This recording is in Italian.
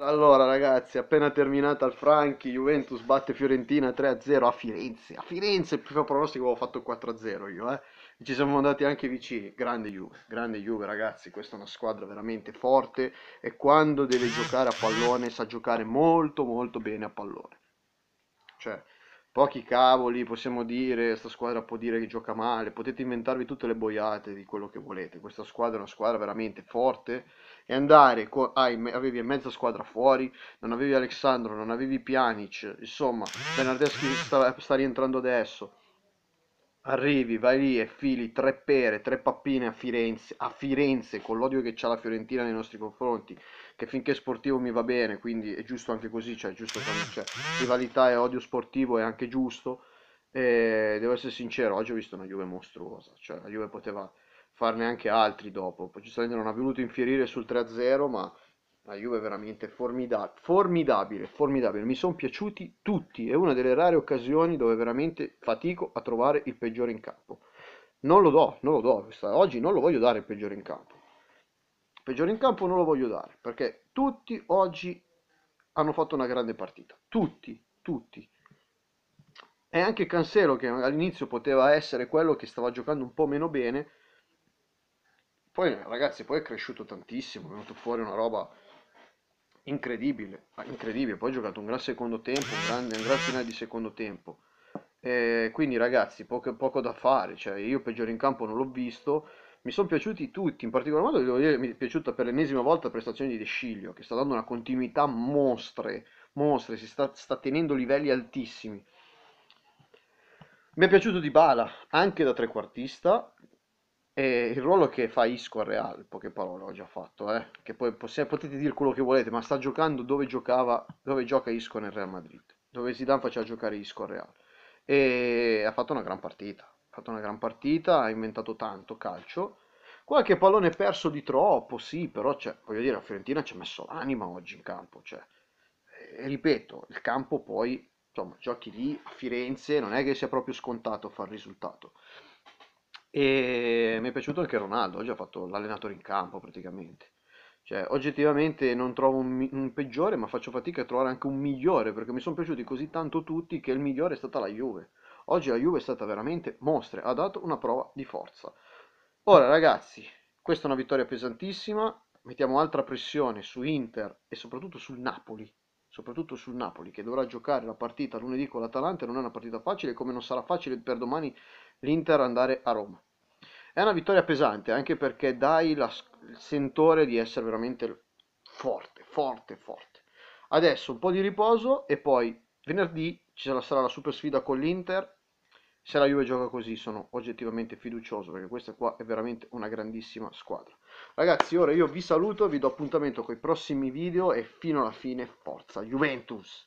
Allora ragazzi, appena terminata il Franchi, Juventus batte Fiorentina 3-0 a Firenze. A Firenze il primo pronostico avevo fatto 4-0 io, eh. Ci siamo andati anche vicini. Grande Juve, grande Juve ragazzi, questa è una squadra veramente forte e quando deve giocare a pallone sa giocare molto molto bene a pallone. Cioè, pochi cavoli, possiamo dire, questa squadra può dire che gioca male, potete inventarvi tutte le boiate di quello che volete, questa squadra è una squadra veramente forte e andare, co- ah, avevi mezza squadra fuori, non avevi Alessandro, non avevi Pjanic, insomma Bernardeschi sta, sta rientrando adesso, arrivi, vai lì e fili tre pere, tre pappine a Firenze, a Firenze con l'odio che c'ha la Fiorentina nei nostri confronti, che finché sportivo mi va bene, quindi è giusto anche così, cioè giusto quando c'è cioè, rivalità e odio sportivo è anche giusto. E devo essere sincero, oggi ho visto una Juve mostruosa, cioè la Juve poteva farne anche altri dopo, poi giustamente non ha voluto infierire sul 3-0, ma la Juve è veramente formida- formidabile, formidabile. Mi sono piaciuti tutti. È una delle rare occasioni dove veramente fatico a trovare il peggiore in campo. Non lo do, non lo do. Questa, oggi non lo voglio dare il peggiore in campo. Il peggiore in campo non lo voglio dare perché tutti oggi hanno fatto una grande partita. Tutti, tutti. E anche Cancelo, che all'inizio poteva essere quello che stava giocando un po' meno bene. Poi, ragazzi, poi è cresciuto tantissimo. È venuto fuori una roba incredibile, incredibile. Poi ha giocato un gran secondo tempo, un, grande, un gran finale di secondo tempo. Eh, quindi ragazzi, poco, poco da fare, cioè, io peggiore in campo non l'ho visto, mi sono piaciuti tutti, in particolar modo devo dire mi è piaciuta per l'ennesima volta la prestazione di De Sciglio, che sta dando una continuità mostre, mostre, si sta, sta tenendo livelli altissimi. Mi è piaciuto Di Bala, anche da trequartista, il ruolo che fa Isco al Real, poche parole ho già fatto, eh? che poi possiate, potete dire quello che volete, ma sta giocando dove, giocava, dove gioca Isco nel Real Madrid, dove Zidane faceva giocare Isco al Real. E ha fatto una gran partita, ha fatto una gran partita, ha inventato tanto calcio, qualche pallone perso di troppo, sì, però cioè, voglio dire, la Fiorentina ci ha messo l'anima oggi in campo, cioè. e, ripeto, il campo poi, insomma, giochi lì a Firenze, non è che sia proprio scontato fare risultato. E mi è piaciuto anche Ronaldo, oggi ha fatto l'allenatore in campo praticamente. Cioè, oggettivamente non trovo un, un peggiore, ma faccio fatica a trovare anche un migliore, perché mi sono piaciuti così tanto tutti che il migliore è stata la Juve. Oggi la Juve è stata veramente mostra, ha dato una prova di forza. Ora ragazzi, questa è una vittoria pesantissima, mettiamo altra pressione su Inter e soprattutto sul Napoli, soprattutto sul Napoli che dovrà giocare la partita lunedì con l'Atalanta, non è una partita facile, come non sarà facile per domani l'Inter andare a Roma. È una vittoria pesante anche perché dai la, il sentore di essere veramente forte, forte, forte. Adesso un po' di riposo e poi venerdì ci sarà la super sfida con l'Inter. Se la Juve gioca così sono oggettivamente fiducioso perché questa qua è veramente una grandissima squadra. Ragazzi, ora io vi saluto, vi do appuntamento con i prossimi video e fino alla fine forza Juventus!